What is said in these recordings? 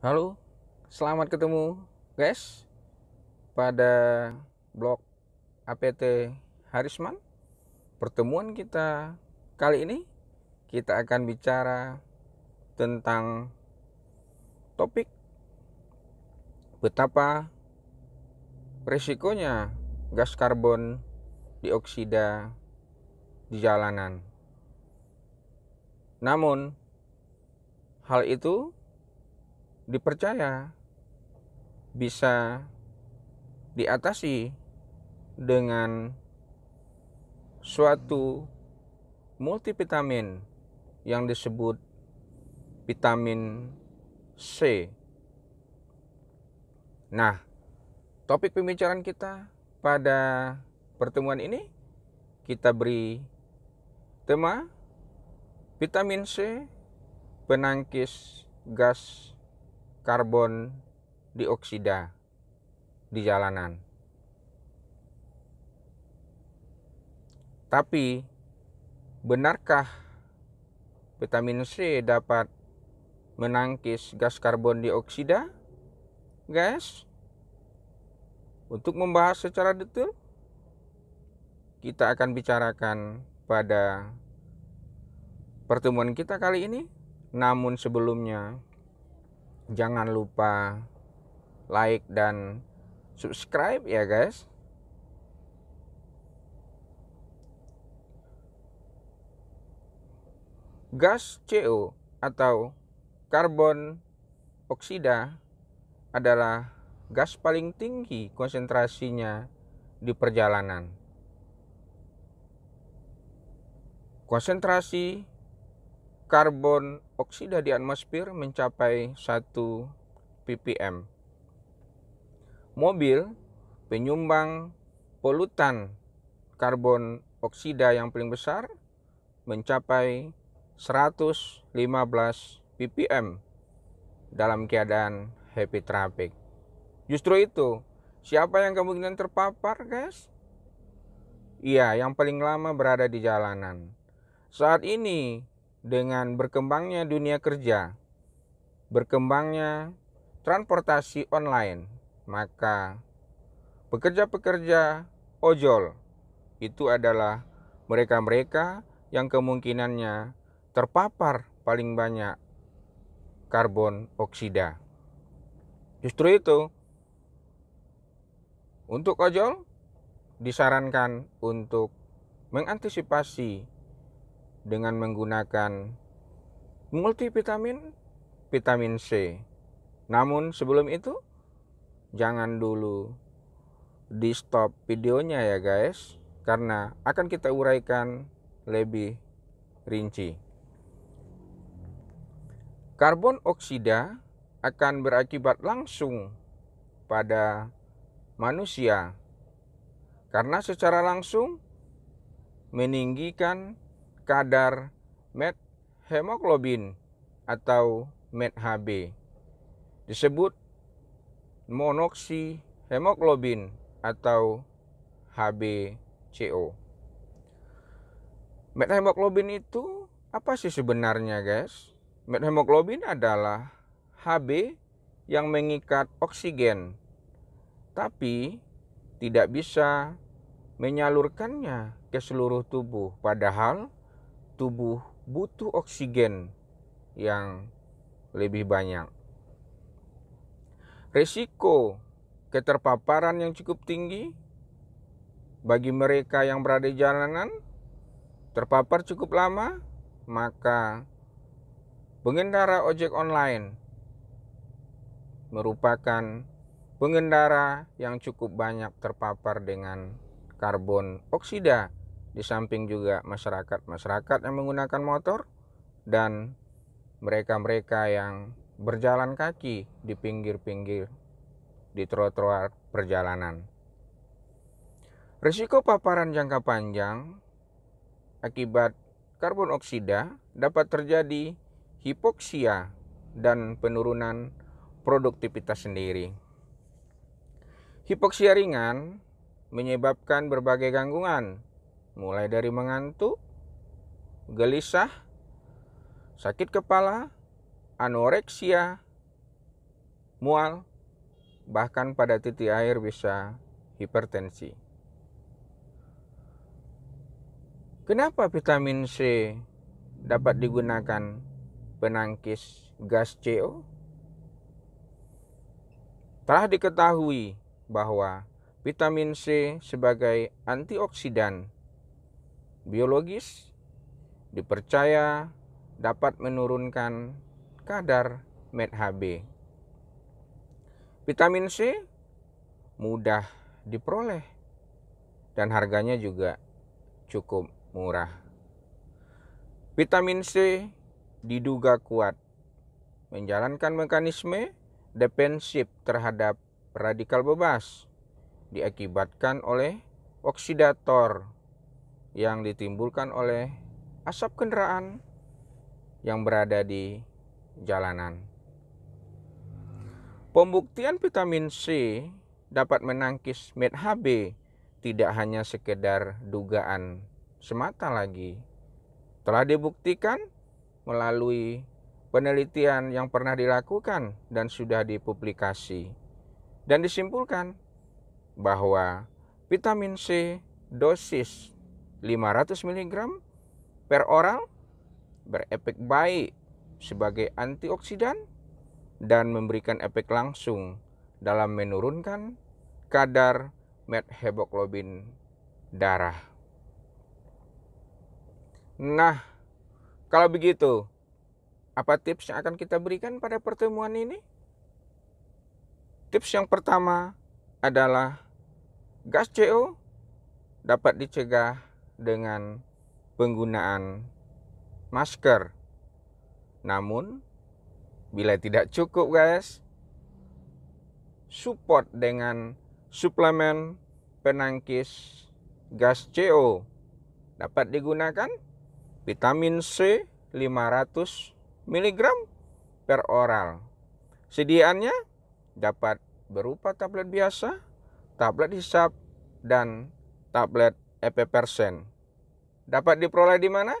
Halo, selamat ketemu guys pada blog APT Harisman. Pertemuan kita kali ini kita akan bicara tentang topik betapa resikonya gas karbon dioksida di jalanan. Namun, hal itu dipercaya bisa diatasi dengan suatu multivitamin yang disebut vitamin C. Nah, topik pembicaraan kita pada pertemuan ini kita beri tema vitamin C penangkis gas karbon dioksida di jalanan. Tapi benarkah vitamin C dapat menangkis gas karbon dioksida? Guys, untuk membahas secara detail kita akan bicarakan pada pertemuan kita kali ini. Namun sebelumnya, jangan lupa like dan subscribe ya guys. Gas CO atau karbon oksida adalah gas paling tinggi konsentrasinya di perjalanan. Konsentrasi karbon oksida di atmosfer mencapai 1 ppm. Mobil penyumbang polutan karbon oksida yang paling besar mencapai 115 ppm dalam keadaan happy traffic. Justru itu, siapa yang kemungkinan terpapar, guys? Iya, yang paling lama berada di jalanan. Saat ini, dengan berkembangnya dunia kerja, berkembangnya transportasi online, maka pekerja-pekerja ojol itu adalah mereka-mereka yang kemungkinannya terpapar paling banyak karbon oksida. Justru itu, untuk ojol disarankan untuk mengantisipasi dengan menggunakan multivitamin, vitamin C. Namun sebelum itu jangan dulu di stop videonya ya guys karena akan kita uraikan lebih rinci. Karbon oksida akan berakibat langsung pada manusia karena secara langsung meninggikan kadar met hemoglobin atau met HB disebut monoksi hemoglobin atau HbCO. Met hemoglobin itu apa sih sebenarnya, guys? Met hemoglobin adalah Hb yang mengikat oksigen tapi tidak bisa menyalurkannya ke seluruh tubuh. Padahal tubuh butuh oksigen yang lebih banyak. Risiko keterpaparan yang cukup tinggi bagi mereka yang berada di jalanan terpapar cukup lama, maka pengendara ojek online merupakan pengendara yang cukup banyak terpapar dengan karbon oksida di samping juga masyarakat-masyarakat yang menggunakan motor dan mereka-mereka yang berjalan kaki di pinggir-pinggir di trotoar perjalanan. Risiko paparan jangka panjang akibat karbon oksida dapat terjadi hipoksia dan penurunan produktivitas sendiri. Hipoksia ringan menyebabkan berbagai gangguan mulai dari mengantuk, gelisah, sakit kepala, anoreksia, mual, bahkan pada titik air bisa hipertensi. Kenapa vitamin C dapat digunakan penangkis gas CO? Telah diketahui bahwa vitamin C sebagai antioksidan biologis dipercaya dapat menurunkan kadar MHB. Vitamin C mudah diperoleh dan harganya juga cukup murah. Vitamin C diduga kuat menjalankan mekanisme defensif terhadap radikal bebas diakibatkan oleh oksidator yang ditimbulkan oleh asap kendaraan yang berada di jalanan. Pembuktian vitamin C dapat menangkis Hb tidak hanya sekedar dugaan semata lagi. Telah dibuktikan melalui penelitian yang pernah dilakukan dan sudah dipublikasi. Dan disimpulkan bahwa vitamin C dosis 500 mg per orang berefek baik sebagai antioksidan dan memberikan efek langsung dalam menurunkan kadar methemoglobin darah. Nah, kalau begitu, apa tips yang akan kita berikan pada pertemuan ini? Tips yang pertama adalah gas CO dapat dicegah dengan penggunaan masker. Namun, bila tidak cukup, guys, support dengan suplemen penangkis gas CO dapat digunakan vitamin C 500 mg per oral. Sediaannya dapat berupa tablet biasa, tablet hisap, dan tablet EP persen Dapat diperoleh di mana?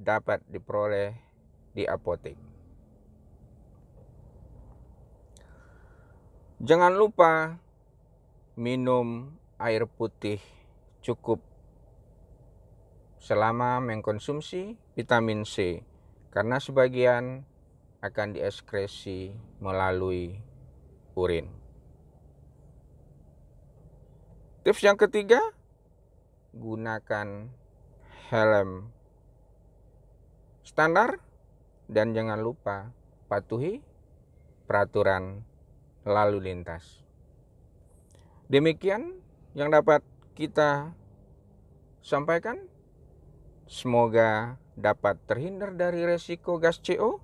Dapat diperoleh di apotek. Jangan lupa minum air putih cukup selama mengkonsumsi vitamin C karena sebagian akan diekskresi melalui urin. Tips yang ketiga, gunakan helm standar dan jangan lupa patuhi peraturan lalu lintas. Demikian yang dapat kita sampaikan. Semoga dapat terhindar dari resiko gas CO.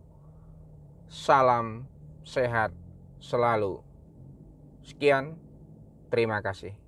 Salam sehat selalu. Sekian, terima kasih.